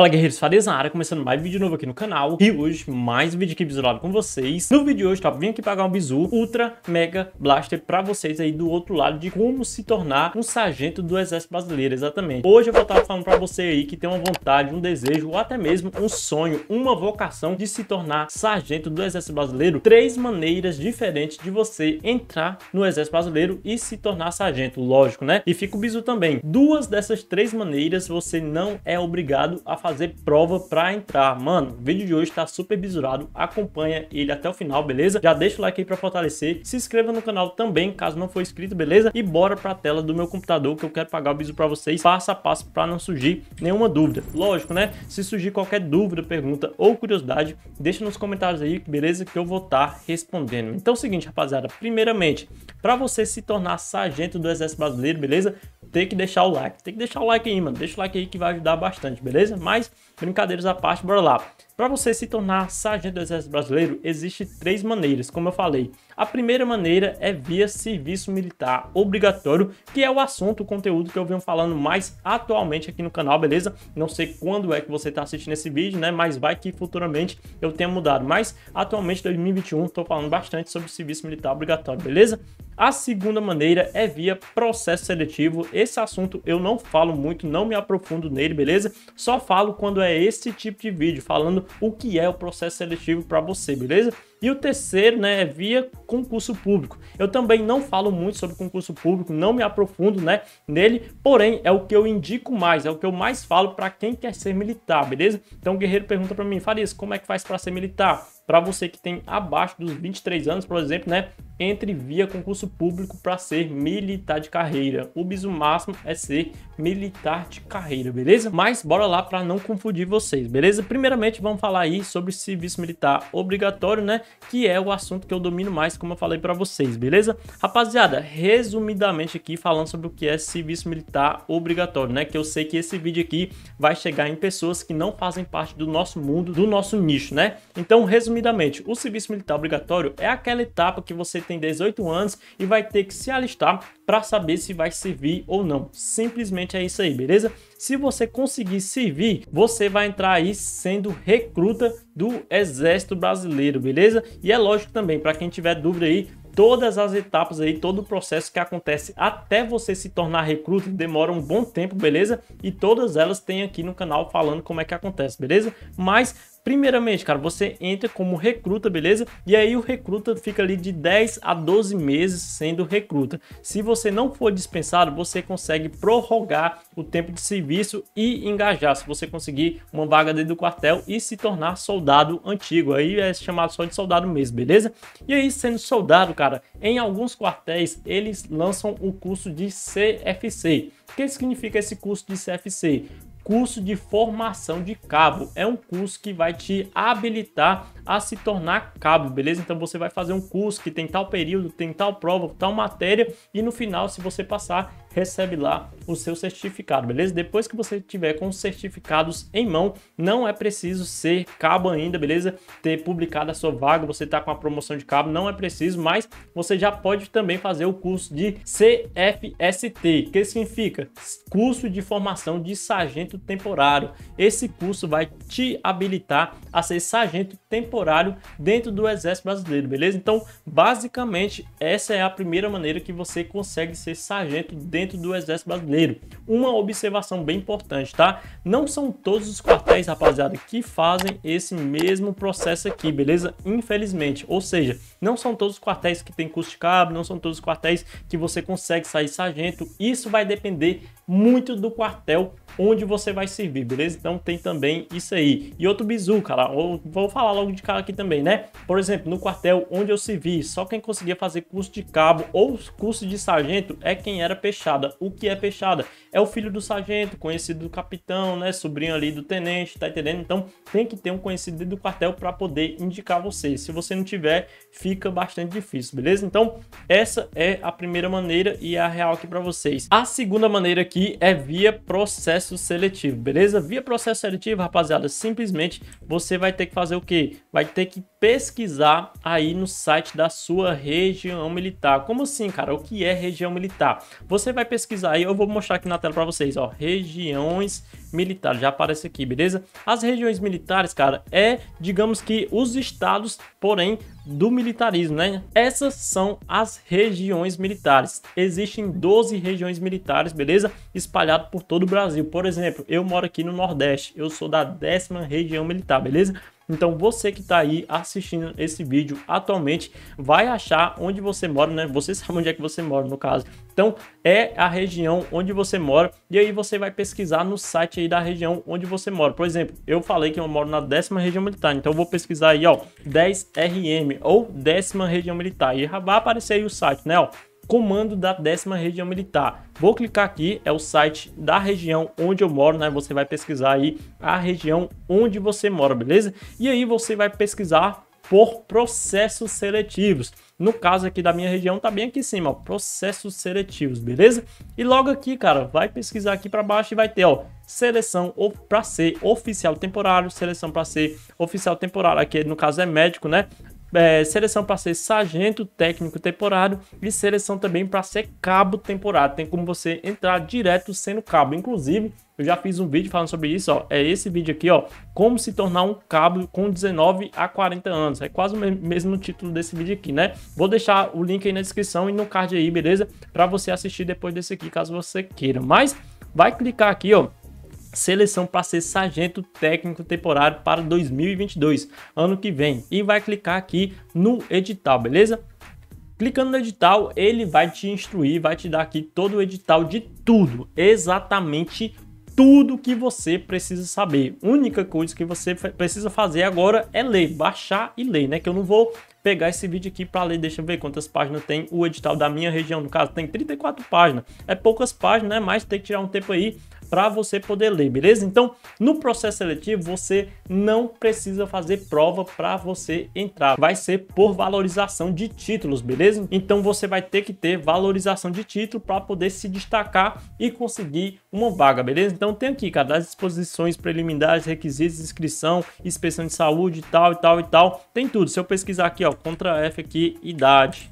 Fala guerreiros, Farias na área, começando mais vídeo novo aqui no canal E hoje, mais um vídeo aqui bisolado com vocês No vídeo de hoje, top, tá, vim aqui pagar um bizu Ultra Mega Blaster pra vocês aí do outro lado De como se tornar um sargento do exército brasileiro, exatamente Hoje eu vou estar tá falando pra você aí que tem uma vontade, um desejo Ou até mesmo um sonho, uma vocação de se tornar sargento do exército brasileiro Três maneiras diferentes de você entrar no exército brasileiro E se tornar sargento, lógico né? E fica o bizu também Duas dessas três maneiras você não é obrigado a fazer fazer prova para entrar. Mano, o vídeo de hoje tá super bisurado, acompanha ele até o final, beleza? Já deixa o like aí para fortalecer, se inscreva no canal também, caso não for inscrito, beleza? E bora para a tela do meu computador que eu quero pagar o bisu para vocês, passo a passo para não surgir nenhuma dúvida. Lógico, né? Se surgir qualquer dúvida, pergunta ou curiosidade, deixa nos comentários aí, beleza? Que eu vou estar tá respondendo. Então é o seguinte, rapaziada, primeiramente, para você se tornar sargento do Exército Brasileiro, beleza? tem que deixar o like. Tem que deixar o like aí, mano. Deixa o like aí que vai ajudar bastante, beleza? Mas, brincadeiras à parte, bora lá. Para você se tornar sargento do Exército Brasileiro, existe três maneiras, como eu falei. A primeira maneira é via serviço militar obrigatório, que é o assunto, o conteúdo que eu venho falando mais atualmente aqui no canal, beleza? Não sei quando é que você está assistindo esse vídeo, né? Mas vai que futuramente eu tenha mudado. Mas atualmente, 2021, estou falando bastante sobre serviço militar obrigatório, beleza? A segunda maneira é via processo seletivo. Esse assunto eu não falo muito, não me aprofundo nele, beleza? Só falo quando é esse tipo de vídeo, falando o que é o processo seletivo para você, beleza? E o terceiro, né, é via concurso público. Eu também não falo muito sobre concurso público, não me aprofundo né, nele, porém é o que eu indico mais, é o que eu mais falo para quem quer ser militar, beleza? Então o guerreiro pergunta para mim, Farias, como é que faz para ser militar? para você que tem abaixo dos 23 anos, por exemplo, né? Entre via concurso público para ser militar de carreira. O biso máximo é ser militar de carreira, beleza? Mas bora lá para não confundir vocês, beleza? Primeiramente, vamos falar aí sobre serviço militar obrigatório, né? Que é o assunto que eu domino mais, como eu falei para vocês, beleza? Rapaziada, resumidamente aqui falando sobre o que é serviço militar obrigatório, né? Que eu sei que esse vídeo aqui vai chegar em pessoas que não fazem parte do nosso mundo, do nosso nicho, né? Então, resumidamente resumidamente, o serviço militar obrigatório é aquela etapa que você tem 18 anos e vai ter que se alistar para saber se vai servir ou não. Simplesmente é isso aí, beleza? Se você conseguir servir, você vai entrar aí sendo recruta do Exército Brasileiro, beleza? E é lógico também, para quem tiver dúvida aí, todas as etapas aí, todo o processo que acontece até você se tornar recruta demora um bom tempo, beleza? E todas elas tem aqui no canal falando como é que acontece, beleza? Mas Primeiramente, cara, você entra como recruta, beleza? E aí o recruta fica ali de 10 a 12 meses sendo recruta. Se você não for dispensado, você consegue prorrogar o tempo de serviço e engajar, se você conseguir uma vaga dentro do quartel e se tornar soldado antigo. Aí é chamado só de soldado mesmo, beleza? E aí, sendo soldado, cara, em alguns quartéis eles lançam o curso de CFC. O que significa esse curso de CFC? curso de formação de cabo. É um curso que vai te habilitar a se tornar cabo, beleza? Então você vai fazer um curso que tem tal período, tem tal prova, tal matéria e no final, se você passar, recebe lá o seu certificado, beleza? Depois que você tiver com os certificados em mão, não é preciso ser cabo ainda, beleza? Ter publicado a sua vaga, você tá com a promoção de cabo, não é preciso, mas você já pode também fazer o curso de CFST, que significa curso de formação de sargento temporário. Esse curso vai te habilitar a ser sargento temporário dentro do Exército Brasileiro, beleza? Então, basicamente, essa é a primeira maneira que você consegue ser sargento dentro dentro do Exército Brasileiro. Uma observação bem importante, tá? Não são todos os quartéis, rapaziada, que fazem esse mesmo processo aqui, beleza? Infelizmente. Ou seja, não são todos os quartéis que tem custo de cabo, não são todos os quartéis que você consegue sair sargento. Isso vai depender muito do quartel onde você vai servir, beleza? Então tem também isso aí. E outro bizu, cara, vou falar logo de cara aqui também, né? Por exemplo, no quartel onde eu servi, só quem conseguia fazer curso de cabo ou curso de sargento é quem era peixada. O que é peixada? É o filho do sargento, conhecido do capitão, né? Sobrinho ali do tenente, tá entendendo? Então tem que ter um conhecido do quartel para poder indicar você. Se você não tiver, fica bastante difícil, beleza? Então essa é a primeira maneira e é a real aqui para vocês. A segunda maneira aqui que é via processo seletivo, beleza? Via processo seletivo, rapaziada, simplesmente você vai ter que fazer o quê? Vai ter que pesquisar aí no site da sua região militar. Como assim, cara? O que é região militar? Você vai pesquisar aí, eu vou mostrar aqui na tela para vocês, ó, regiões militares, já aparece aqui, beleza? As regiões militares, cara, é, digamos que os estados, porém, do militarismo, né? Essas são as regiões militares. Existem 12 regiões militares, beleza? Espalhado por todo o Brasil. Por exemplo, eu moro aqui no Nordeste, eu sou da décima região militar, beleza? Então você que está aí assistindo esse vídeo atualmente vai achar onde você mora, né? Você sabe onde é que você mora no caso. Então é a região onde você mora e aí você vai pesquisar no site aí da região onde você mora. Por exemplo, eu falei que eu moro na décima região militar, então eu vou pesquisar aí ó 10 RM ou décima região militar e vai aparecer aí o site, né? Ó, comando da décima região militar. Vou clicar aqui, é o site da região onde eu moro, né? Você vai pesquisar aí a região onde você mora, beleza? E aí você vai pesquisar por processos seletivos. No caso aqui da minha região, tá bem aqui em cima, ó, processos seletivos, beleza? E logo aqui, cara, vai pesquisar aqui para baixo e vai ter, ó, seleção para ser oficial temporário, seleção para ser oficial temporário, aqui no caso é médico, né? é, seleção para ser sargento técnico temporário e seleção também para ser cabo temporário. Tem como você entrar direto sendo cabo. Inclusive, eu já fiz um vídeo falando sobre isso, ó. É esse vídeo aqui, ó. Como se tornar um cabo com 19 a 40 anos. É quase o mesmo título desse vídeo aqui, né? Vou deixar o link aí na descrição e no card aí, beleza? Para você assistir depois desse aqui, caso você queira. Mas vai clicar aqui, ó seleção para ser sargento técnico temporário para 2022, ano que vem, e vai clicar aqui no edital, beleza? Clicando no edital, ele vai te instruir, vai te dar aqui todo o edital de tudo, exatamente tudo que você precisa saber. Única coisa que você precisa fazer agora é ler, baixar e ler, né? Que eu não vou pegar esse vídeo aqui para ler, deixa eu ver quantas páginas tem o edital da minha região, no caso tem 34 páginas. É poucas páginas, né? Mas tem que tirar um tempo aí para você poder ler, beleza? Então, no processo seletivo, você não precisa fazer prova para você entrar. Vai ser por valorização de títulos, beleza? Então, você vai ter que ter valorização de título para poder se destacar e conseguir uma vaga, beleza? Então, tem aqui, cara, das disposições preliminares, requisitos, inscrição, inspeção de saúde, tal e tal e tal. Tem tudo. Se eu pesquisar aqui, ó, contra F aqui, idade.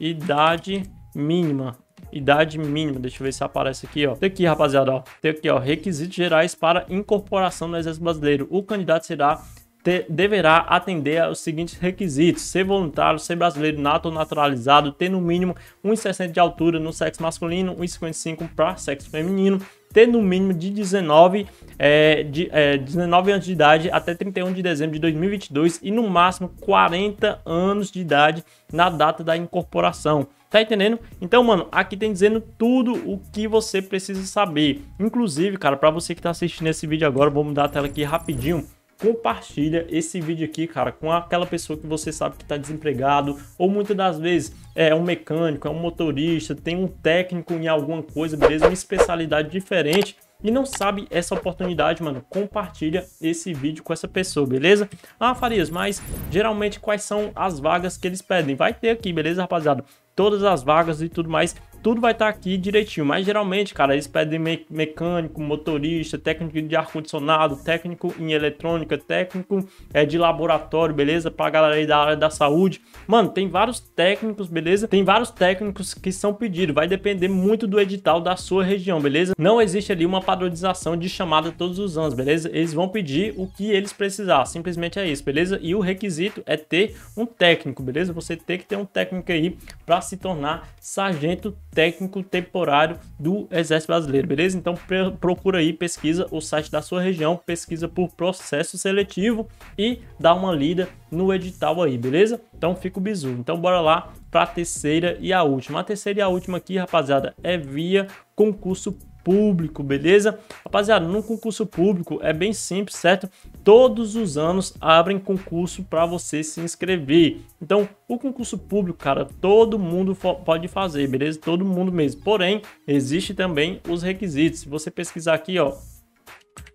Idade mínima idade mínima. Deixa eu ver se aparece aqui, ó. Tem aqui, rapaziada, ó. Tem aqui, ó, requisitos gerais para incorporação no Exército Brasileiro. O candidato será ter, deverá atender aos seguintes requisitos: ser voluntário, ser brasileiro nato ou naturalizado, ter no mínimo 1,60 de altura no sexo masculino, 1,55 para sexo feminino, ter no mínimo de 19, é, de, é, 19 anos de idade até 31 de dezembro de 2022 e no máximo 40 anos de idade na data da incorporação. Tá entendendo? Então, mano, aqui tem dizendo tudo o que você precisa saber. Inclusive, cara, para você que tá assistindo esse vídeo agora, vou mudar a tela aqui rapidinho compartilha esse vídeo aqui, cara, com aquela pessoa que você sabe que está desempregado, ou muitas das vezes é um mecânico, é um motorista, tem um técnico em alguma coisa, beleza? Uma especialidade diferente e não sabe essa oportunidade, mano, compartilha esse vídeo com essa pessoa, beleza? Ah, Farias, mas geralmente quais são as vagas que eles pedem? Vai ter aqui, beleza, rapaziada? Todas as vagas e tudo mais tudo vai estar tá aqui direitinho. Mas geralmente, cara, eles pedem me mecânico, motorista, técnico de ar-condicionado, técnico em eletrônica, técnico é, de laboratório, beleza? Pra galera aí da área da saúde. Mano, tem vários técnicos, beleza? Tem vários técnicos que são pedidos. Vai depender muito do edital da sua região, beleza? Não existe ali uma padronização de chamada todos os anos, beleza? Eles vão pedir o que eles precisar. Simplesmente é isso, beleza? E o requisito é ter um técnico, beleza? Você tem que ter um técnico aí para se tornar sargento técnico temporário do Exército Brasileiro, beleza? Então procura aí, pesquisa o site da sua região, pesquisa por processo seletivo e dá uma lida no edital aí, beleza? Então fica o bizu. Então bora lá para a terceira e a última. A terceira e a última aqui, rapaziada, é via concurso público, beleza? Rapaziada, no concurso público é bem simples, certo? Todos os anos abrem concurso para você se inscrever. Então, o concurso público, cara, todo mundo pode fazer, beleza? Todo mundo mesmo. Porém, existe também os requisitos. Se você pesquisar aqui, ó,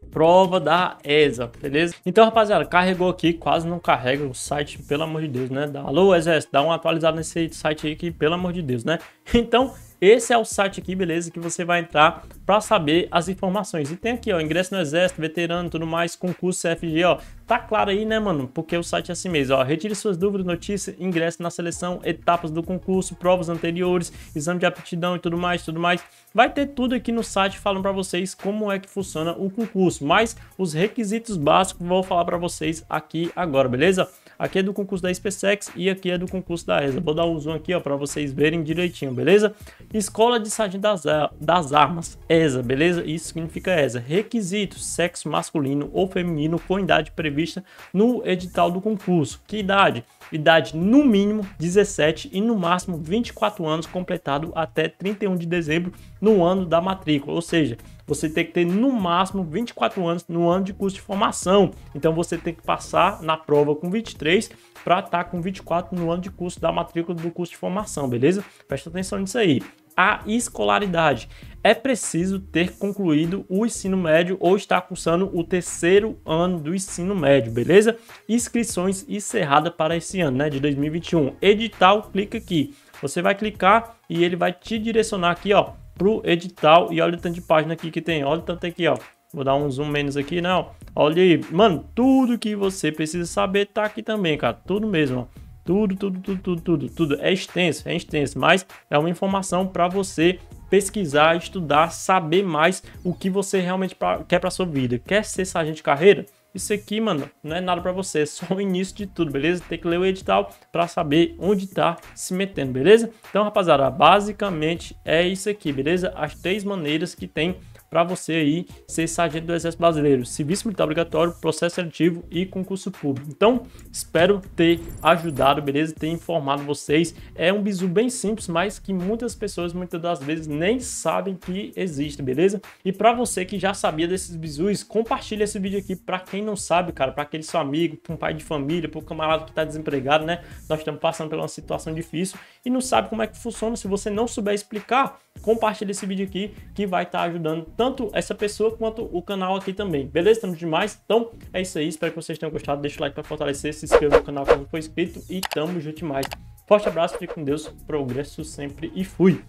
prova da ESA, beleza? Então, rapaziada, carregou aqui, quase não carrega o site, pelo amor de Deus, né? Alô, Exército, dá uma atualizada nesse site aí que, pelo amor de Deus, né? Então, esse é o site aqui, beleza, que você vai entrar para saber as informações. E tem aqui, ó, ingresso no exército, veterano, tudo mais, concurso CFG, ó. Tá claro aí, né, mano? Porque o site é assim mesmo, ó. Retire suas dúvidas, notícias, ingresso na seleção, etapas do concurso, provas anteriores, exame de aptidão e tudo mais, tudo mais. Vai ter tudo aqui no site falando para vocês como é que funciona o concurso, mas os requisitos básicos vou falar para vocês aqui agora, beleza? Aqui é do concurso da SpaceX e aqui é do concurso da ESA. Vou dar um zoom aqui, ó, para vocês verem direitinho, beleza? Escola de Sargento das, das Armas, ESA, beleza? Isso significa ESA. Requisitos, sexo masculino ou feminino com idade prevista no edital do concurso. Que idade? Idade no mínimo 17 e no máximo 24 anos completado até 31 de dezembro no ano da matrícula, ou seja, você tem que ter no máximo 24 anos no ano de curso de formação. Então você tem que passar na prova com 23 para estar com 24 no ano de curso da matrícula do curso de formação, beleza? Presta atenção nisso aí. A escolaridade. É preciso ter concluído o ensino médio ou estar cursando o terceiro ano do ensino médio, beleza? Inscrições encerrada para esse ano, né, de 2021. Edital, clica aqui. Você vai clicar e ele vai te direcionar aqui, ó, pro edital. E olha o tanto de página aqui que tem. Olha o tanto aqui, ó. Vou dar um zoom menos aqui, não. Olha aí, mano, tudo que você precisa saber tá aqui também, cara. Tudo mesmo, ó. Tudo, tudo, tudo, tudo, tudo, tudo. É extenso, é extenso, mas é uma informação para você pesquisar, estudar, saber mais o que você realmente pra, quer para sua vida. Quer ser sargento de carreira? isso aqui, mano, não é nada para você, é só o início de tudo, beleza? Tem que ler o edital para saber onde tá se metendo, beleza? Então, rapaziada, basicamente é isso aqui, beleza? As três maneiras que tem para você aí ser sargento do Exército Brasileiro. Serviço militar obrigatório, processo seletivo e concurso público. Então, espero ter ajudado, beleza? Ter informado vocês. É um bizu bem simples, mas que muitas pessoas muitas das vezes nem sabem que existe, beleza? E para você que já sabia desses bizus, compartilha esse vídeo aqui para quem não sabe, cara, para aquele seu amigo, para um pai de família, para o camarada que está desempregado, né? Nós estamos passando por uma situação difícil e não sabe como é que funciona. Se você não souber explicar, compartilha esse vídeo aqui que vai estar tá ajudando tanto essa pessoa quanto o canal aqui também. Beleza? Estamos demais? Então é isso aí. Espero que vocês tenham gostado. Deixa o like para fortalecer, se inscreva no canal caso não for inscrito e tamo junto demais. Forte abraço, fique com Deus, progresso sempre e fui!